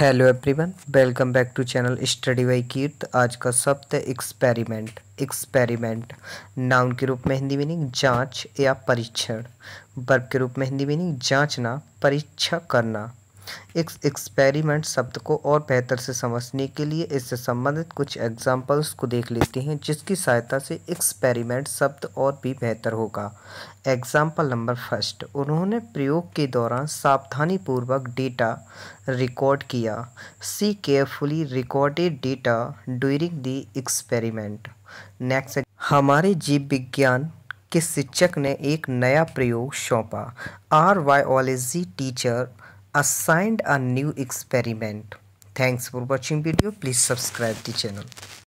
Hello everyone welcome back to channel study by Keerth आज का शब्द है एक्सपेरिमेंट एक्सपेरिमेंट नाउन के रूप में हिंदी मीनिंग जांच या परीक्षण वर्ब के रूप में हिंदी मीनिंग जांचना परीक्षा करना इस एक्सपेरिमेंट शब्द को और बेहतर से समझने के लिए इससे संबंधित कुछ एग्जाम्पल्स को देख लेते हैं जिसकी सहायता से एक्सपेरिमेंट शब्द और भी बेहतर होगा एग्जाम्पल नंबर फर्स्ट उन्होंने प्रयोग के दौरान सावधानीपूर्वक डेटा रिकॉर्ड किया she carefully recorded data during the experiment next हमारे जीव विज्ञान के शिक्षक ने एक नया प्रयोग सौंपा our biology teacher assigned a new experiment. Thanks for watching video. Please subscribe the channel.